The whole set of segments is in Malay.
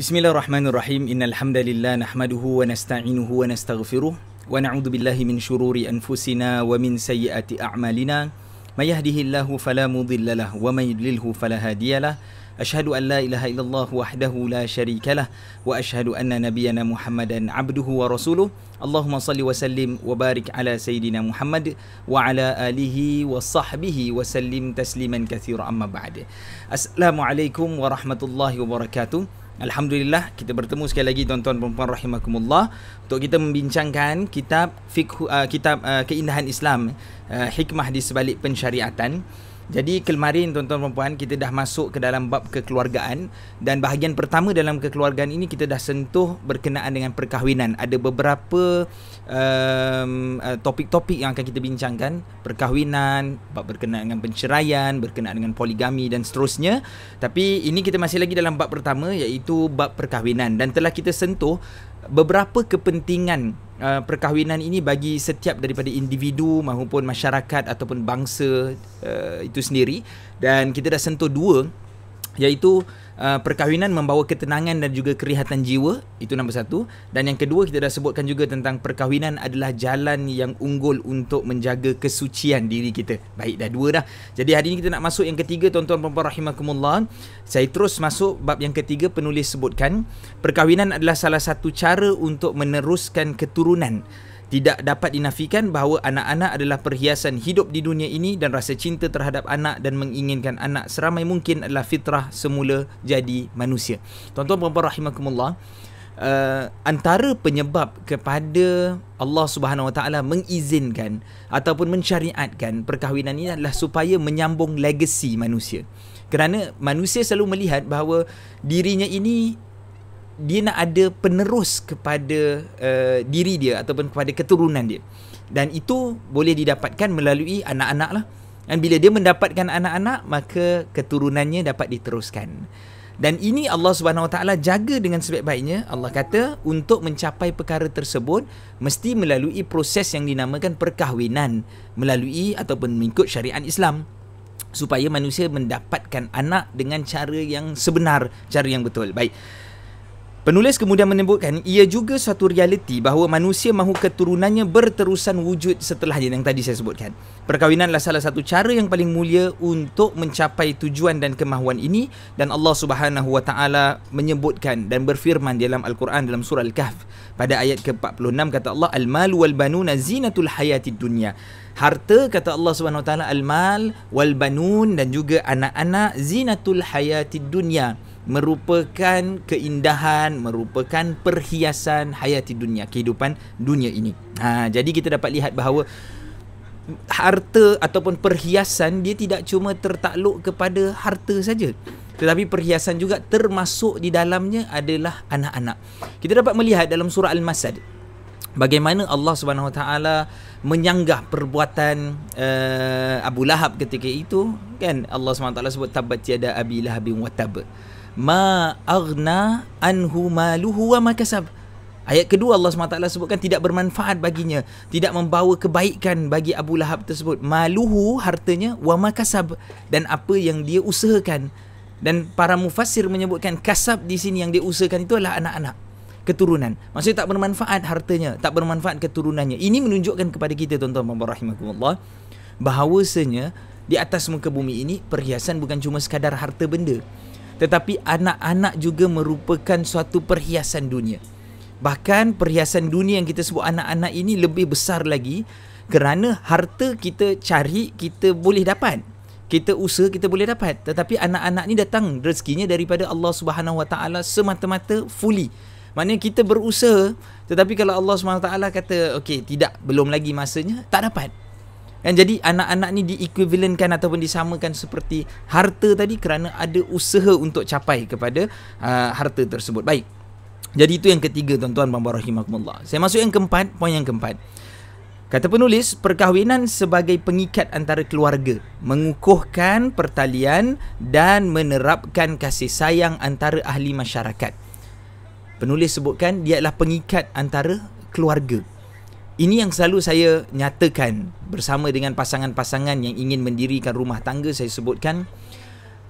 بسم الله الرحمن الرحيم إن الحمد لله نحمده ونستعينه ونستغفره ونعوذ بالله من شرور أنفسنا ومن سيئات أعمالنا ما يهده الله فلا مضل له ومن يضلله فلا هادي له أشهد أن لا إله إلا الله وحده لا شريك له وأشهد أن نبينا محمدا عبده ورسوله اللهم صل وسلم وبارك على سيدنا محمد وعلى آله وصحبه وسلم تسليما كثيرا أما بعد السلام عليكم ورحمة الله وبركاته Alhamdulillah kita bertemu sekali lagi tuan-tuan puan-puan rahimakumullah untuk kita membincangkan kitab fikhu, uh, kitab uh, keindahan Islam uh, hikmah di sebalik pensyariatan. Jadi kemarin tuan-tuan dan puan-puan kita dah masuk ke dalam bab kekeluargaan dan bahagian pertama dalam kekeluargaan ini kita dah sentuh berkenaan dengan perkahwinan. Ada beberapa um, topik-topik yang akan kita bincangkan, perkahwinan, bab berkenaan dengan penceraian, berkenaan dengan poligami dan seterusnya. Tapi ini kita masih lagi dalam bab pertama iaitu bab perkahwinan dan telah kita sentuh beberapa kepentingan uh, perkahwinan ini bagi setiap daripada individu maupun masyarakat ataupun bangsa uh, itu sendiri dan kita dah sentuh dua iaitu Uh, perkahwinan membawa ketenangan dan juga kerihatan jiwa itu nombor satu dan yang kedua kita dah sebutkan juga tentang perkahwinan adalah jalan yang unggul untuk menjaga kesucian diri kita baik dah dua dah jadi hari ini kita nak masuk yang ketiga tuan-tuan perempuan rahimahkumullah saya terus masuk bab yang ketiga penulis sebutkan perkahwinan adalah salah satu cara untuk meneruskan keturunan tidak dapat dinafikan bahawa anak-anak adalah perhiasan hidup di dunia ini dan rasa cinta terhadap anak dan menginginkan anak seramai mungkin adalah fitrah semula jadi manusia. Tuan-tuan puan-puan rahimakumullah, uh, antara penyebab kepada Allah Subhanahu Wa Taala mengizinkan ataupun mensyariatkan perkahwinan ini adalah supaya menyambung legasi manusia. Kerana manusia selalu melihat bahawa dirinya ini dia nak ada penerus kepada uh, diri dia ataupun kepada keturunan dia. Dan itu boleh didapatkan melalui anak-anak lah. Dan bila dia mendapatkan anak-anak, maka keturunannya dapat diteruskan. Dan ini Allah Subhanahu Wa Taala jaga dengan sebaik-baiknya. Allah kata untuk mencapai perkara tersebut mesti melalui proses yang dinamakan perkahwinan melalui ataupun mengikut syariat Islam supaya manusia mendapatkan anak dengan cara yang sebenar, cara yang betul. Baik. Penulis kemudian menyebutkan ia juga suatu realiti bahawa manusia mahu keturunannya berterusan wujud setelah yang tadi saya sebutkan. Perkahwinan adalah salah satu cara yang paling mulia untuk mencapai tujuan dan kemahuan ini dan Allah Subhanahu Wa Taala menyebutkan dan berfirman dalam Al-Quran dalam surah Al-Kahf pada ayat ke-46 kata Allah al-mal wal banuna zinatul hayatid dunya. Harta kata Allah Subhanahu Wa Taala al-mal wal banun dan juga anak-anak zinatul hayatid dunya merupakan keindahan, merupakan perhiasan hayati dunia, kehidupan dunia ini. Ha, jadi kita dapat lihat bahawa harta ataupun perhiasan dia tidak cuma tertakluk kepada harta saja. Tetapi perhiasan juga termasuk di dalamnya adalah anak-anak. Kita dapat melihat dalam surah Al-Masad bagaimana Allah Subhanahu Wa Taala menyanggah perbuatan uh, Abu Lahab ketika itu kan Allah Subhanahu Wa Taala sebut tabat tiada abilah bin wa ma aghna anhu maluhu wa ma kasab. Ayat kedua Allah SWT sebutkan tidak bermanfaat baginya. Tidak membawa kebaikan bagi Abu Lahab tersebut. Maluhu hartanya wa ma Dan apa yang dia usahakan. Dan para mufassir menyebutkan kasab di sini yang dia usahakan itu adalah anak-anak. Keturunan. Maksudnya tak bermanfaat hartanya. Tak bermanfaat keturunannya. Ini menunjukkan kepada kita tuan-tuan dan rahimahumullah. Bahawasanya di atas muka bumi ini perhiasan bukan cuma sekadar harta benda tetapi anak-anak juga merupakan suatu perhiasan dunia bahkan perhiasan dunia yang kita sebut anak-anak ini lebih besar lagi kerana harta kita cari kita boleh dapat kita usaha kita boleh dapat tetapi anak-anak ni datang rezekinya daripada Allah Subhanahu Wa Taala semata-mata fully maknanya kita berusaha tetapi kalau Allah Subhanahu Wa kata okay tidak belum lagi masanya tak dapat Kan jadi anak-anak ni diequivalentkan ataupun disamakan seperti harta tadi kerana ada usaha untuk capai kepada uh, harta tersebut. Baik. Jadi itu yang ketiga tuan-tuan dan -tuan, rahimakumullah. Saya masuk yang keempat, poin yang keempat. Kata penulis, perkahwinan sebagai pengikat antara keluarga, mengukuhkan pertalian dan menerapkan kasih sayang antara ahli masyarakat. Penulis sebutkan dia adalah pengikat antara keluarga. Ini yang selalu saya nyatakan bersama dengan pasangan-pasangan yang ingin mendirikan rumah tangga saya sebutkan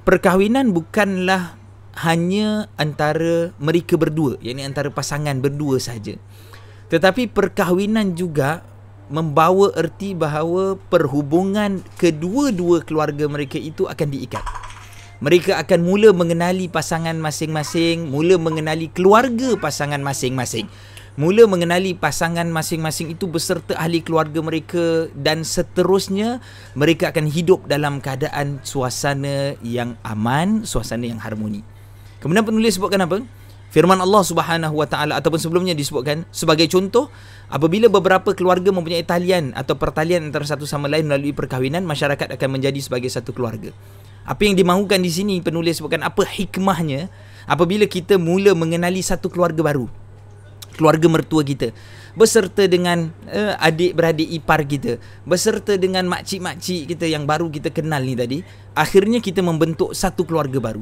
perkahwinan bukanlah hanya antara mereka berdua yakni antara pasangan berdua saja tetapi perkahwinan juga membawa erti bahawa perhubungan kedua-dua keluarga mereka itu akan diikat mereka akan mula mengenali pasangan masing-masing mula mengenali keluarga pasangan masing-masing mula mengenali pasangan masing-masing itu beserta ahli keluarga mereka dan seterusnya mereka akan hidup dalam keadaan suasana yang aman, suasana yang harmoni. Kemudian penulis sebutkan apa? Firman Allah Subhanahu Wa Taala ataupun sebelumnya disebutkan sebagai contoh apabila beberapa keluarga mempunyai talian atau pertalian antara satu sama lain melalui perkahwinan masyarakat akan menjadi sebagai satu keluarga. Apa yang dimahukan di sini penulis sebutkan apa hikmahnya apabila kita mula mengenali satu keluarga baru? keluarga mertua kita beserta dengan uh, eh, adik-beradik ipar kita beserta dengan makcik-makcik kita yang baru kita kenal ni tadi akhirnya kita membentuk satu keluarga baru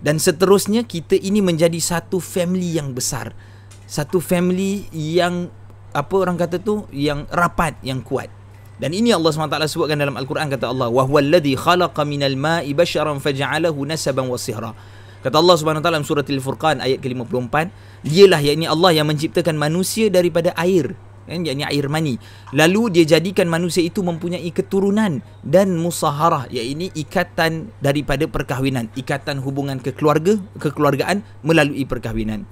dan seterusnya kita ini menjadi satu family yang besar satu family yang apa orang kata tu yang rapat yang kuat dan ini Allah SWT sebutkan dalam Al-Quran kata Allah wahwallazi khalaqa minal ma'i basharan faj'alahu nasaban wa sihran Kata Allah Subhanahu taala dalam surah Al-Furqan ayat ke-54, dialah yakni Allah yang menciptakan manusia daripada air, kan yakni air mani. Lalu dia jadikan manusia itu mempunyai keturunan dan musaharah, yakni ikatan daripada perkahwinan, ikatan hubungan kekeluarga, kekeluargaan melalui perkahwinan.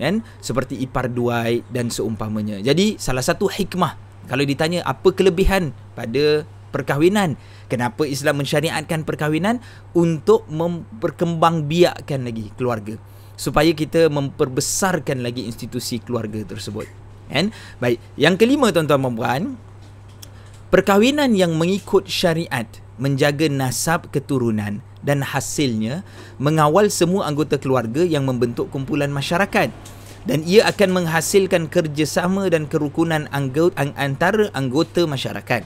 Kan? Seperti ipar duai dan seumpamanya. Jadi salah satu hikmah kalau ditanya apa kelebihan pada perkahwinan. Kenapa Islam mensyariatkan perkahwinan? Untuk memperkembangbiakkan lagi keluarga. Supaya kita memperbesarkan lagi institusi keluarga tersebut. And, baik, yang kelima tuan-tuan dan puan Perkahwinan yang mengikut syariat Menjaga nasab keturunan dan hasilnya Mengawal semua anggota keluarga yang membentuk kumpulan masyarakat dan ia akan menghasilkan kerjasama dan kerukunan anggota, antara anggota masyarakat.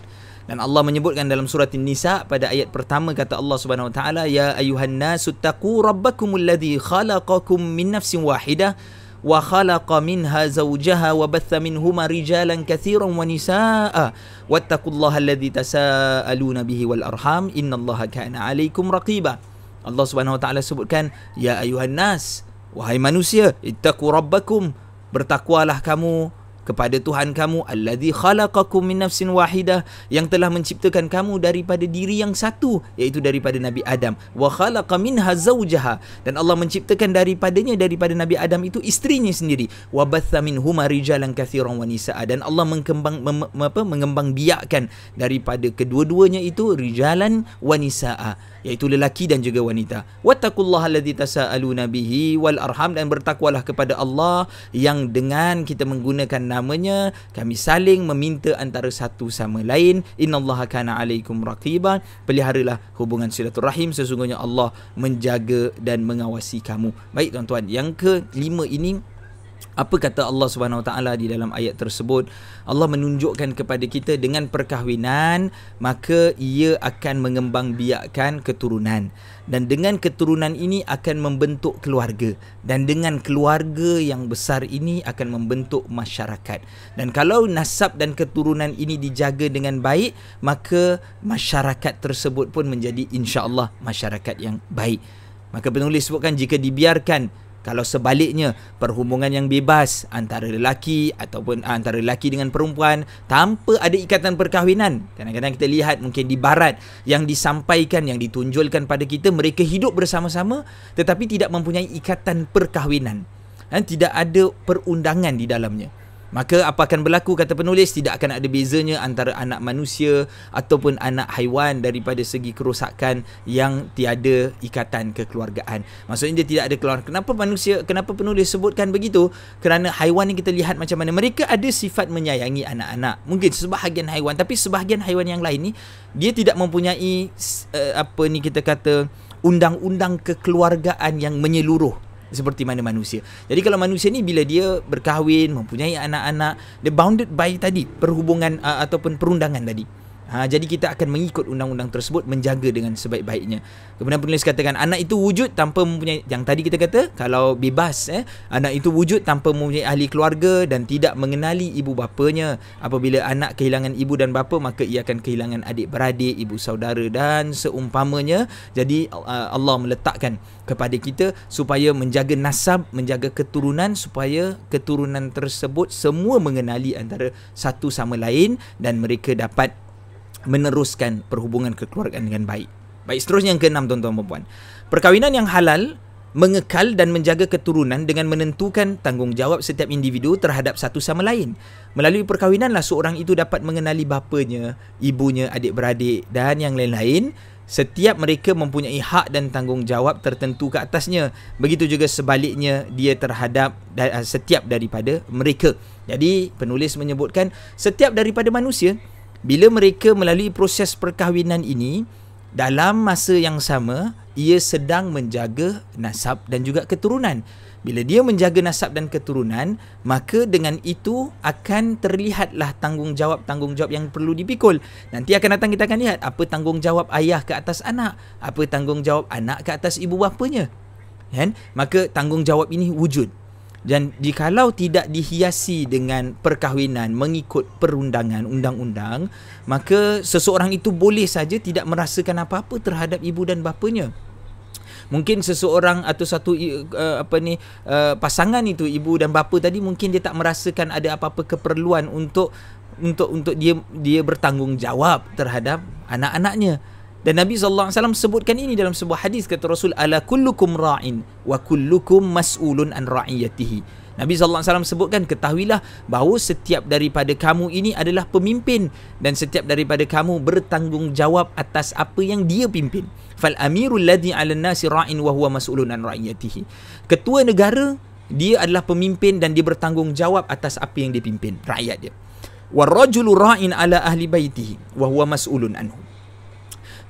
Dan Allah menyebutkan dalam surah An-Nisa pada ayat pertama kata Allah Subhanahu Wa Taala ya ayuhan nasu taqu rabbakum alladhi khalaqakum min nafsin wahidah wa khalaqa minha zawjaha wa batha minhuma rijalan kathiran wa nisaa'a wattaqullaha alladhi tasaaluna bihi wal arham innallaha kana alaikum raqiba Allah Subhanahu Wa Taala sebutkan ya ayuhan nas wahai manusia ittaqu rabbakum bertakwalah kamu kepada Tuhan kamu allazi khalaqakum min nafsin wahidah yang telah menciptakan kamu daripada diri yang satu iaitu daripada Nabi Adam wa khalaqa minha zawjaha dan Allah menciptakan daripadanya daripada Nabi Adam itu isterinya sendiri wa batha minhuma rijalan katsiran wa nisaa dan Allah mengembang mem, apa mengembang biakkan daripada kedua-duanya itu rijalan wa nisaa iaitu lelaki dan juga wanita wattaqullaha allazi tasaaluna bihi wal arham dan bertakwalah kepada Allah yang dengan kita menggunakan nama namanya kami saling meminta antara satu sama lain innallaha kana alaikum raqiba peliharalah hubungan silaturahim sesungguhnya Allah menjaga dan mengawasi kamu baik tuan-tuan yang kelima ini apa kata Allah Subhanahu Wa Taala di dalam ayat tersebut? Allah menunjukkan kepada kita dengan perkahwinan maka ia akan mengembangbiakkan keturunan dan dengan keturunan ini akan membentuk keluarga dan dengan keluarga yang besar ini akan membentuk masyarakat. Dan kalau nasab dan keturunan ini dijaga dengan baik maka masyarakat tersebut pun menjadi insya-Allah masyarakat yang baik. Maka penulis sebutkan jika dibiarkan kalau sebaliknya perhubungan yang bebas antara lelaki ataupun ah, antara lelaki dengan perempuan tanpa ada ikatan perkahwinan. Kadang-kadang kita lihat mungkin di barat yang disampaikan yang ditunjulkan pada kita mereka hidup bersama-sama tetapi tidak mempunyai ikatan perkahwinan. Dan tidak ada perundangan di dalamnya. Maka apa akan berlaku kata penulis tidak akan ada bezanya antara anak manusia ataupun anak haiwan daripada segi kerosakan yang tiada ikatan kekeluargaan. Maksudnya dia tidak ada keluar. Kenapa manusia, kenapa penulis sebutkan begitu? Kerana haiwan yang kita lihat macam mana mereka ada sifat menyayangi anak-anak. Mungkin sebahagian haiwan tapi sebahagian haiwan yang lain ni dia tidak mempunyai uh, apa ni kita kata undang-undang kekeluargaan yang menyeluruh seperti mana manusia. Jadi kalau manusia ni bila dia berkahwin, mempunyai anak-anak, dia bounded by tadi perhubungan uh, ataupun perundangan tadi. Ha, jadi kita akan mengikut undang-undang tersebut menjaga dengan sebaik-baiknya. Kemudian penulis katakan anak itu wujud tanpa mempunyai yang tadi kita kata kalau bebas eh anak itu wujud tanpa mempunyai ahli keluarga dan tidak mengenali ibu bapanya. Apabila anak kehilangan ibu dan bapa maka ia akan kehilangan adik-beradik, ibu saudara dan seumpamanya. Jadi Allah meletakkan kepada kita supaya menjaga nasab, menjaga keturunan supaya keturunan tersebut semua mengenali antara satu sama lain dan mereka dapat meneruskan perhubungan kekeluargaan dengan baik. Baik, seterusnya yang keenam tuan-tuan dan puan. Perkahwinan yang halal mengekal dan menjaga keturunan dengan menentukan tanggungjawab setiap individu terhadap satu sama lain. Melalui perkahwinanlah seorang itu dapat mengenali bapanya, ibunya, adik-beradik dan yang lain-lain. Setiap mereka mempunyai hak dan tanggungjawab tertentu ke atasnya. Begitu juga sebaliknya dia terhadap setiap daripada mereka. Jadi penulis menyebutkan setiap daripada manusia bila mereka melalui proses perkahwinan ini dalam masa yang sama ia sedang menjaga nasab dan juga keturunan bila dia menjaga nasab dan keturunan maka dengan itu akan terlihatlah tanggungjawab tanggungjawab yang perlu dipikul nanti akan datang kita akan lihat apa tanggungjawab ayah ke atas anak apa tanggungjawab anak ke atas ibu bapanya kan maka tanggungjawab ini wujud dan jikalau tidak dihiasi dengan perkahwinan mengikut perundangan undang-undang, maka seseorang itu boleh saja tidak merasakan apa-apa terhadap ibu dan bapanya. Mungkin seseorang atau satu uh, apa ni uh, pasangan itu ibu dan bapa tadi mungkin dia tak merasakan ada apa-apa keperluan untuk untuk untuk dia dia bertanggungjawab terhadap anak-anaknya. Dan Nabi sallallahu alaihi wasallam sebutkan ini dalam sebuah hadis kata Rasul ala kullukum ra'in wa kullukum mas'ulun an ra'iyatihi. Nabi sallallahu alaihi wasallam sebutkan ketahuilah bahawa setiap daripada kamu ini adalah pemimpin dan setiap daripada kamu bertanggungjawab atas apa yang dia pimpin. Fal amirul ladhi 'alan nasi ra'in wa huwa mas'ulun an ra'iyatihi. Ketua negara dia adalah pemimpin dan dia bertanggungjawab atas apa yang dia pimpin, rakyat dia. Wal ra'in 'ala ahli baitihi wa huwa mas'ulun anhum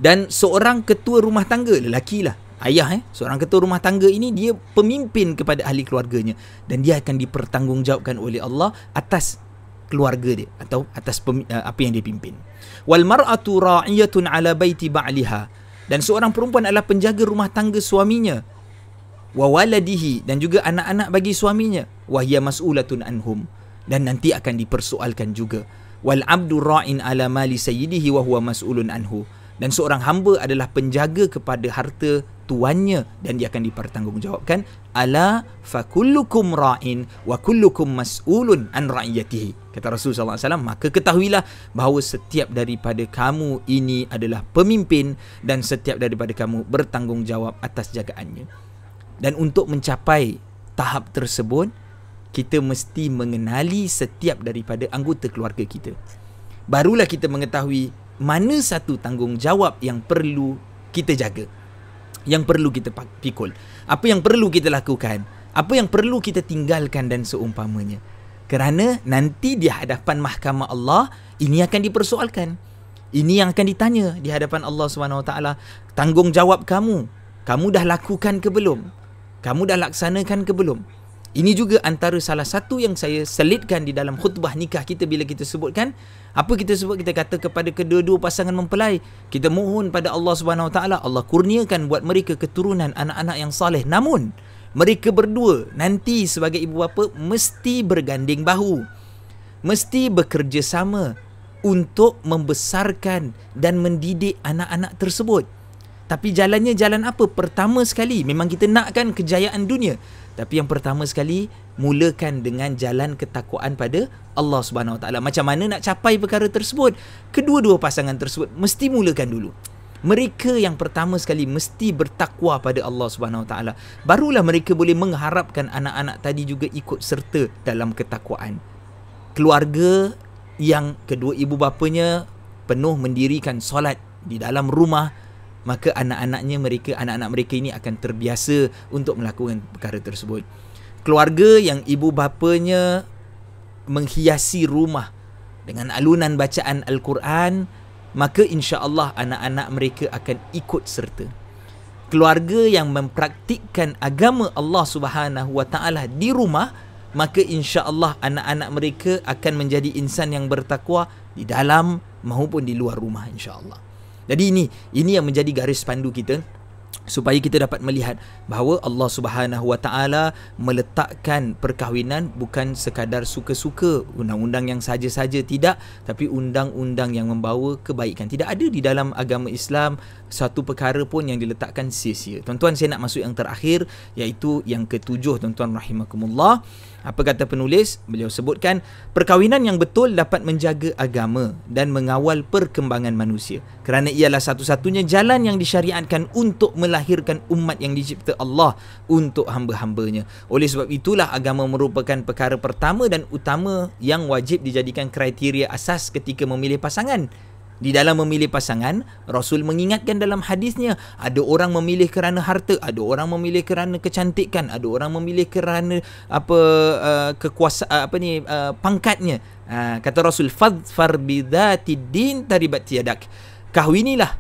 dan seorang ketua rumah tangga lelaki lah ayah eh seorang ketua rumah tangga ini dia pemimpin kepada ahli keluarganya dan dia akan dipertanggungjawabkan oleh Allah atas keluarga dia atau atas pem, eh, apa yang dia pimpin wal mar'atu ra'iyatun ala baiti ba'liha dan seorang perempuan adalah penjaga rumah tangga suaminya wa waladihi dan juga anak-anak bagi suaminya wahia mas'ulatun anhum dan nanti akan dipersoalkan juga wal abdu ra'in ala mali sayyidihi wa mas'ulun anhu dan seorang hamba adalah penjaga kepada harta tuannya dan dia akan dipertanggungjawabkan ala fakullukum ra'in wa kullukum mas'ulun an ra'iyatihi kata Rasul sallallahu alaihi wasallam maka ketahuilah bahawa setiap daripada kamu ini adalah pemimpin dan setiap daripada kamu bertanggungjawab atas jagaannya dan untuk mencapai tahap tersebut kita mesti mengenali setiap daripada anggota keluarga kita barulah kita mengetahui mana satu tanggungjawab yang perlu kita jaga yang perlu kita pikul apa yang perlu kita lakukan apa yang perlu kita tinggalkan dan seumpamanya kerana nanti di hadapan mahkamah Allah ini akan dipersoalkan ini yang akan ditanya di hadapan Allah Subhanahu Taala tanggungjawab kamu kamu dah lakukan ke belum kamu dah laksanakan ke belum ini juga antara salah satu yang saya selitkan di dalam khutbah nikah kita bila kita sebutkan apa kita sebut kita kata kepada kedua-dua pasangan mempelai kita mohon pada Allah Subhanahu Wa Taala Allah kurniakan buat mereka keturunan anak-anak yang saleh namun mereka berdua nanti sebagai ibu bapa mesti berganding bahu mesti bekerjasama untuk membesarkan dan mendidik anak-anak tersebut tapi jalannya jalan apa? Pertama sekali memang kita nakkan kejayaan dunia. Tapi yang pertama sekali mulakan dengan jalan ketakwaan pada Allah Subhanahu Wa Taala. Macam mana nak capai perkara tersebut? Kedua-dua pasangan tersebut mesti mulakan dulu. Mereka yang pertama sekali mesti bertakwa pada Allah Subhanahu Wa Taala. Barulah mereka boleh mengharapkan anak-anak tadi juga ikut serta dalam ketakwaan. Keluarga yang kedua ibu bapanya penuh mendirikan solat di dalam rumah maka anak-anaknya mereka anak-anak mereka ini akan terbiasa untuk melakukan perkara tersebut keluarga yang ibu bapanya menghiasi rumah dengan alunan bacaan al-Quran maka insya-Allah anak-anak mereka akan ikut serta keluarga yang mempraktikkan agama Allah Subhanahu wa taala di rumah maka insya-Allah anak-anak mereka akan menjadi insan yang bertakwa di dalam maupun di luar rumah insya-Allah jadi ini ini yang menjadi garis pandu kita supaya kita dapat melihat bahawa Allah Subhanahu Wa Taala meletakkan perkahwinan bukan sekadar suka-suka undang-undang yang saja-saja tidak tapi undang-undang yang membawa kebaikan tidak ada di dalam agama Islam satu perkara pun yang diletakkan sia-sia tuan-tuan saya nak masuk yang terakhir iaitu yang ketujuh tuan-tuan rahimakumullah apa kata penulis? Beliau sebutkan perkahwinan yang betul dapat menjaga agama dan mengawal perkembangan manusia kerana ialah satu-satunya jalan yang disyariatkan untuk melahirkan umat yang dicipta Allah untuk hamba-hambanya. Oleh sebab itulah agama merupakan perkara pertama dan utama yang wajib dijadikan kriteria asas ketika memilih pasangan di dalam memilih pasangan Rasul mengingatkan dalam hadisnya ada orang memilih kerana harta ada orang memilih kerana kecantikan ada orang memilih kerana apa uh, kekuasa uh, apa ni uh, pangkatnya uh, kata Rasul fadfar bidzati din taribat tiadak kahwinilah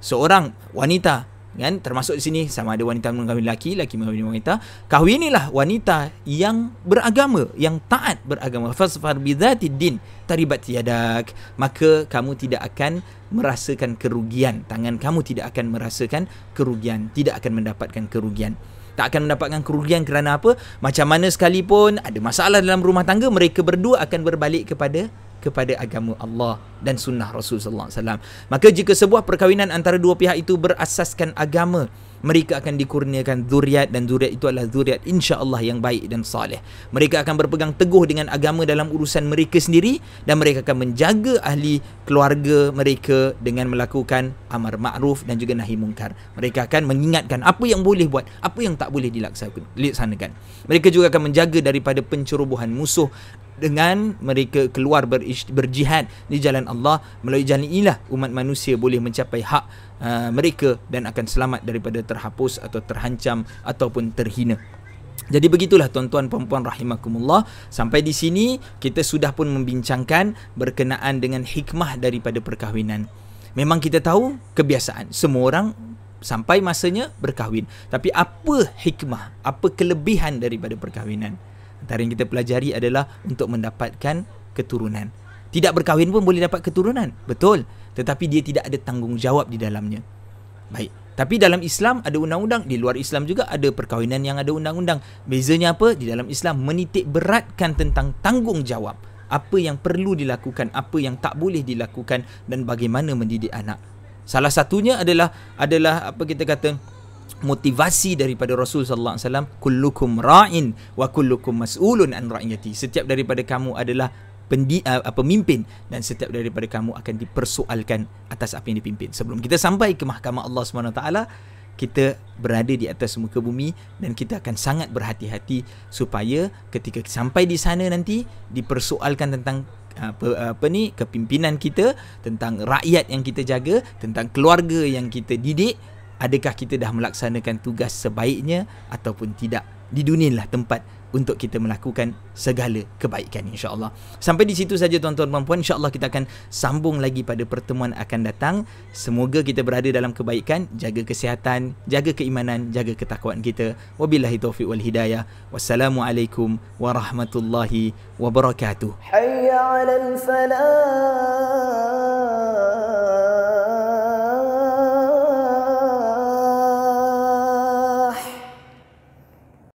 seorang wanita kan termasuk di sini sama ada wanita mengawini laki laki mengawini wanita kahwinilah wanita yang beragama yang taat beragama fasfar bidzati din taribat yadak maka kamu tidak akan merasakan kerugian tangan kamu tidak akan merasakan kerugian tidak akan mendapatkan kerugian tak akan mendapatkan kerugian kerana apa macam mana sekalipun ada masalah dalam rumah tangga mereka berdua akan berbalik kepada kepada agama Allah dan sunnah Rasulullah SAW. Maka jika sebuah perkahwinan antara dua pihak itu berasaskan agama, mereka akan dikurniakan zuriat dan zuriat itu adalah zuriat insya Allah yang baik dan salih. Mereka akan berpegang teguh dengan agama dalam urusan mereka sendiri dan mereka akan menjaga ahli keluarga mereka dengan melakukan amar ma'ruf dan juga nahi mungkar. Mereka akan mengingatkan apa yang boleh buat, apa yang tak boleh dilaksanakan. Mereka juga akan menjaga daripada pencerobohan musuh dengan mereka keluar berjihad di jalan Allah melalui jalan inilah umat manusia boleh mencapai hak uh, mereka dan akan selamat daripada terhapus atau terhancam ataupun terhina jadi begitulah tuan-tuan puan rahimakumullah sampai di sini kita sudah pun membincangkan berkenaan dengan hikmah daripada perkahwinan memang kita tahu kebiasaan semua orang sampai masanya berkahwin tapi apa hikmah apa kelebihan daripada perkahwinan Antara yang kita pelajari adalah untuk mendapatkan keturunan. Tidak berkahwin pun boleh dapat keturunan. Betul. Tetapi dia tidak ada tanggungjawab di dalamnya. Baik. Tapi dalam Islam ada undang-undang. Di luar Islam juga ada perkahwinan yang ada undang-undang. Bezanya apa? Di dalam Islam menitik beratkan tentang tanggungjawab. Apa yang perlu dilakukan, apa yang tak boleh dilakukan dan bagaimana mendidik anak. Salah satunya adalah adalah apa kita kata motivasi daripada Rasul sallallahu alaihi wasallam kullukum ra'in wa kullukum mas'ulun an ra'iyati setiap daripada kamu adalah pendi, uh, pemimpin dan setiap daripada kamu akan dipersoalkan atas apa yang dipimpin sebelum kita sampai ke mahkamah Allah Subhanahu taala kita berada di atas muka bumi dan kita akan sangat berhati-hati supaya ketika sampai di sana nanti dipersoalkan tentang apa, ah, ah, apa ni kepimpinan kita tentang rakyat yang kita jaga tentang keluarga yang kita didik adakah kita dah melaksanakan tugas sebaiknya ataupun tidak di dunia lah tempat untuk kita melakukan segala kebaikan insyaAllah sampai di situ saja tuan-tuan dan puan-puan insyaAllah kita akan sambung lagi pada pertemuan akan datang semoga kita berada dalam kebaikan jaga kesihatan jaga keimanan jaga ketakwaan kita wabillahi taufiq wal hidayah wassalamualaikum warahmatullahi wabarakatuh hayya alal falah